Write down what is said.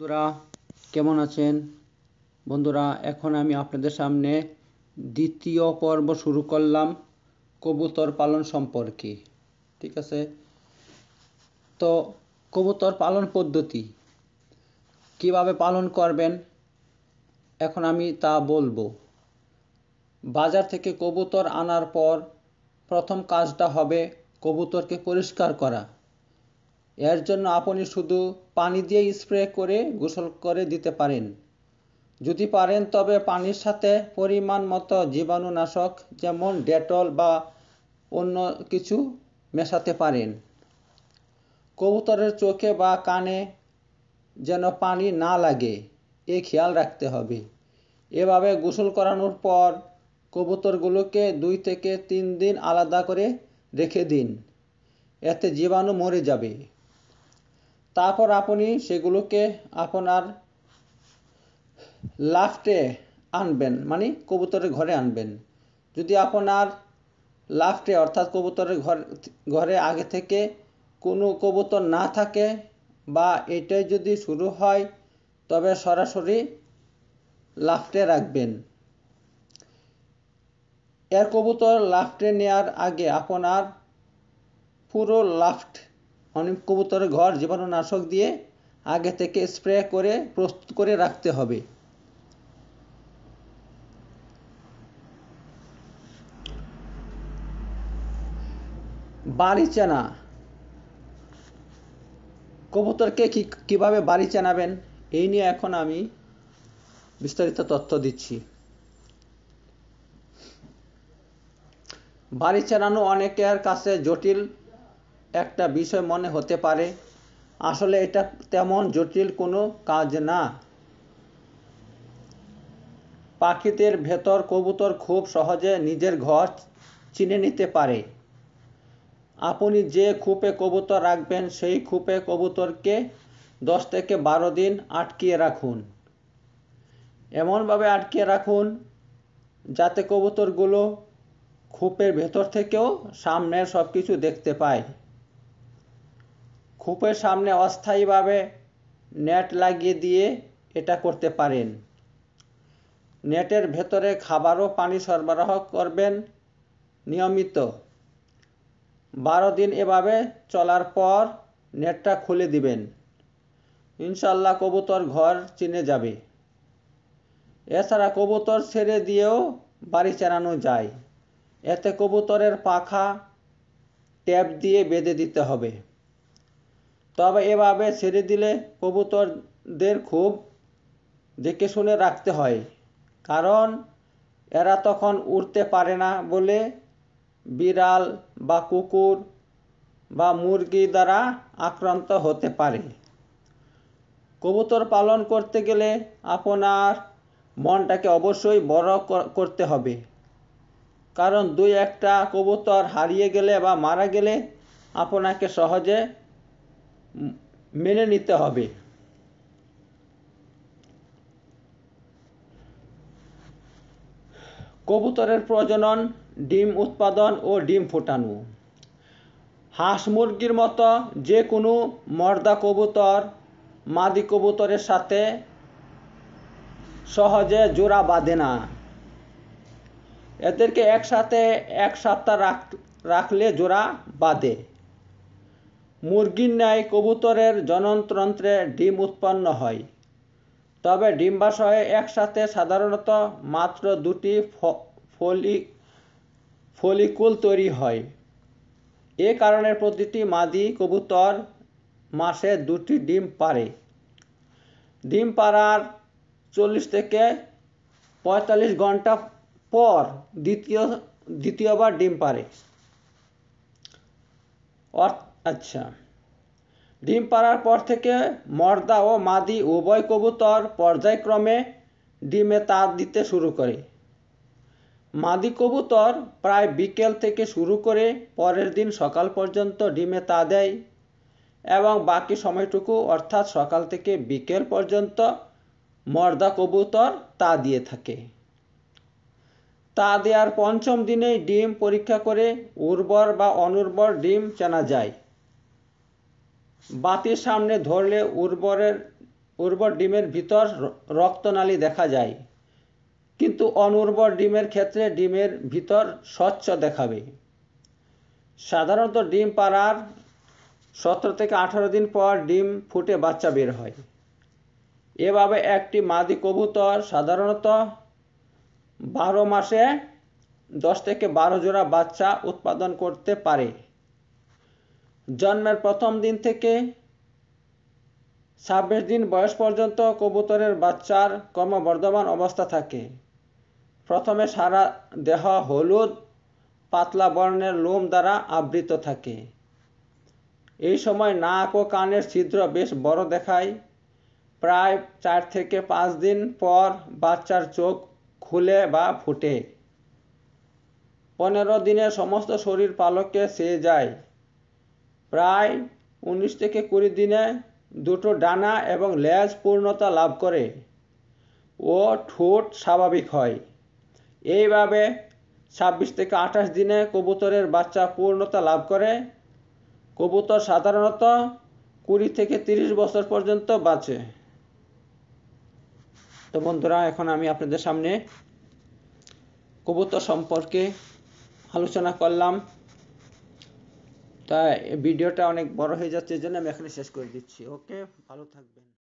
বন্ধুরা কেমন আছেন বন্ধুরা এখন আমি আপনাদের সামনে দ্বিতীয় পর্ব শুরু করলাম কবুতর পালন সম্পর্কে ঠিক আছে তো কবুতর পালন পদ্ধতি কিভাবে পালন করবেন এখন আমি তা বলবো বাজার থেকে কবুতর আনার পর প্রথম কাজটা হবে কবুতরকে পরিষ্কার করা এর জন্য আপনি শুধু পানি দিয়ে স্প্রে করে গোসল করে দিতে পারেন যদি পারেন তবে পানির সাথে পরিমাণ মতো জীবাণুনাশক যেমন ডেটল বা অন্য কিছু মেশাতে পারেন কবুতরের চোখে বা কানে যেন পানি না লাগে এ খেয়াল রাখতে হবে এভাবে গোসল করানোর পর কবুতরগুলোকে দুই থেকে তিন দিন আলাদা করে রেখে দিন এতে জীবাণু মরে যাবে তারপর আপনি সেগুলোকে আপনার লাফটে আনবেন মানে কবুতরের ঘরে আনবেন যদি আপনার লাফটে অর্থাৎ কবুতরের ঘর ঘরে আগে থেকে কোনো কবুতর না থাকে বা এটাই যদি শুরু হয় তবে সরাসরি লাফটে রাখবেন এর কবুতর লাফটে নেয়ার আগে আপনার পুরো লাফট অনেক কবুতরের ঘর জীবাণুনাশক দিয়ে আগে থেকে স্প্রে করে প্রস্তুত করে রাখতে হবে বাড়ি চেনা কবুতরকে কি কীভাবে বাড়ি চেনাবেন এই নিয়ে এখন আমি বিস্তারিত তথ্য দিচ্ছি বাড়ি চেনানো অনেকের কাছে জটিল একটা বিষয় মনে হতে পারে আসলে এটা তেমন জটিল কোনো কাজ না পাখিদের ভেতর কবুতর খুব সহজে নিজের ঘর চিনে নিতে পারে আপনি যে খুপে কবুতর রাখবেন সেই খুপে কবুতরকে দশ থেকে বারো দিন আটকিয়ে রাখুন এমনভাবে আটকে রাখুন যাতে কবুতরগুলো খোপের ভেতর থেকেও সামনের সব কিছু দেখতে পায় খোপের সামনে অস্থায়ীভাবে নেট লাগিয়ে দিয়ে এটা করতে পারেন নেটের ভেতরে খাবারও পানি সরবরাহ করবেন নিয়মিত বারো দিন এভাবে চলার পর নেটটা খুলে দিবেন ইনশাল্লাহ কবুতর ঘর চিনে যাবে এছাড়া কবুতর ছেড়ে দিয়েও বাড়ি চেনানো যায় এতে কবুতরের পাখা ট্যাপ দিয়ে বেঁধে দিতে হবে তবে এভাবে ছেড়ে দিলে কবুতরদের খুব দেখে শুনে রাখতে হয় কারণ এরা তখন উড়তে পারে না বলে বিড়াল বা কুকুর বা মুরগি দ্বারা আক্রান্ত হতে পারে কবুতর পালন করতে গেলে আপনার মনটাকে অবশ্যই বড় করতে হবে কারণ দুই একটা কবুতর হারিয়ে গেলে বা মারা গেলে আপনাকে সহজে মেনে নিতে হবে কবুতরের প্রজনন ডিম উৎপাদন ও ডিম ফোটানো হাঁস মুরগির মতো যে কোনো মর্দা কবুতর মাদি কবুতরের সাথে সহজে জোড়া বাঁধে না এদেরকে একসাথে এক সপ্তাহ রাখলে জোড়া বাঁধে মুরগির ন্যায় কবুতরের জননতন্ত্রে ডিম উৎপন্ন হয় তবে ডিম্বাশয়ে একসাথে সাধারণত মাত্র দুটি ফলি ফলিকুল তৈরি হয় এ কারণে প্রতিটি মাদি কবুতর মাসে দুটি ডিম পারে ডিম পাড়ার চল্লিশ থেকে পঁয়তাল্লিশ ঘন্টা পর দ্বিতীয় দ্বিতীয়বার ডিম পারে আচ্ছা ডিম পাড়ার পর থেকে মর্দা ও মাদি উভয় কবুতর পর্যায়ক্রমে ডিমে তা দিতে শুরু করে মাদি কবুতর প্রায় বিকেল থেকে শুরু করে পরের দিন সকাল পর্যন্ত ডিমে তা দেয় এবং বাকি সময়টুকু অর্থাৎ সকাল থেকে বিকেল পর্যন্ত মর্দা কবুতর তা দিয়ে থাকে তা দেওয়ার পঞ্চম দিনেই ডিম পরীক্ষা করে উর্বর বা অনুর্বর ডিম চেনা যায় বাতির সামনে ধরলে উর্বরের উর্বর ডিমের ভিতর রক্তনালী দেখা যায় কিন্তু অনুর্বর ডিমের ক্ষেত্রে ডিমের ভিতর স্বচ্ছ দেখাবে সাধারণত ডিম পাড়ার সতেরো থেকে আঠারো দিন পর ডিম ফুটে বাচ্চা বের হয় এভাবে একটি মাদি কবুতর সাধারণত বারো মাসে দশ থেকে বারো জোড়া বাচ্চা উৎপাদন করতে পারে জন্মের প্রথম দিন থেকে ছাব্বিশ দিন বয়স পর্যন্ত কবুতরের বাচ্চার ক্রমবর্ধমান অবস্থা থাকে প্রথমে সারা দেহ হলুদ পাতলা বর্ণের লোম দ্বারা আবৃত থাকে এই সময় নাক ও কানের ছিদ্র বেশ বড় দেখায় প্রায় চার থেকে পাঁচ দিন পর বাচ্চার চোখ খুলে বা ফুটে পনেরো দিনে সমস্ত শরীর পালকে সেয়ে যায় প্রায় উনিশ থেকে কুড়ি দিনে দুটো ডানা এবং লেজ পূর্ণতা লাভ করে ও ঠোঁট স্বাভাবিক হয় এইভাবে ছাব্বিশ থেকে আঠাশ দিনে কবুতরের বাচ্চা পূর্ণতা লাভ করে কবুতর সাধারণত কুড়ি থেকে তিরিশ বছর পর্যন্ত বাঁচে তো বন্ধুরা এখন আমি আপনাদের সামনে কবুতর সম্পর্কে আলোচনা করলাম তা ভিডিওটা অনেক বড় হয়ে যাচ্ছে এজন্য আমি এখানে শেষ করে দিচ্ছি ওকে ভালো থাকবেন